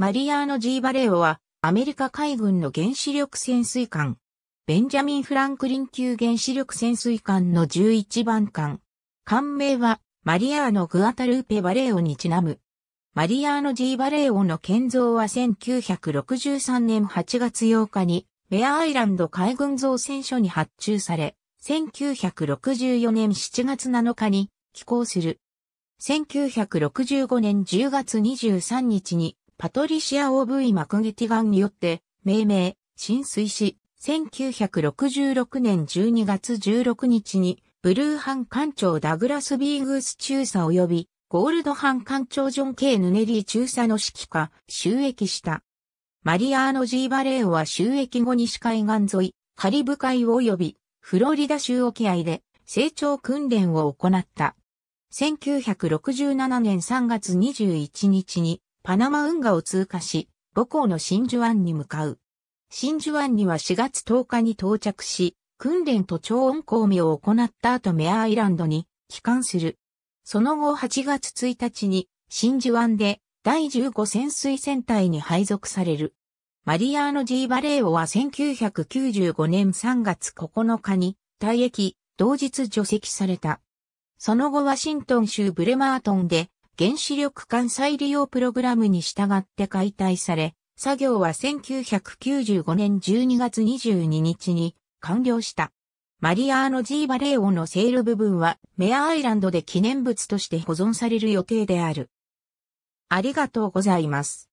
マリアーノ・ジー・バレオは、アメリカ海軍の原子力潜水艦、ベンジャミン・フランクリン級原子力潜水艦の11番艦。艦名は、マリアーノ・グアタルーペ・バレオにちなむ。マリアーノ・ジー・バレオの建造は1963年8月8日に、ベアアイランド海軍造船所に発注され、1964年7月7日に寄港する。1965年10月23日にパトリシア・オーブイ・マクゲティガンによって命名、浸水し、1966年12月16日に、ブルーハン艦長ダグラス・ビーグース中佐及び、ゴールドハン艦長ジョン・ケイ・ヌネリー中佐の指揮下、収益した。マリアーノ・ジー・バレーオは収益後西海岸沿い、カリブ海及び、フロリダ州沖合で、成長訓練を行った。1967年3月21日に、パナマ運河を通過し、母校の真珠湾に向かう。真珠湾には4月10日に到着し、訓練と超音公務を行った後メアアイランドに帰還する。その後8月1日に真珠湾で第15潜水船隊に配属される。マリアーノ・ジー・バレーオは1995年3月9日に退役、同日除籍された。その後ワシントン州ブレマートンで原子力艦再利用プログラムに従って解体され、作業は1995年12月22日に完了した。マリアーノ・ジーバレーオのセール部分はメアアイランドで記念物として保存される予定である。ありがとうございます。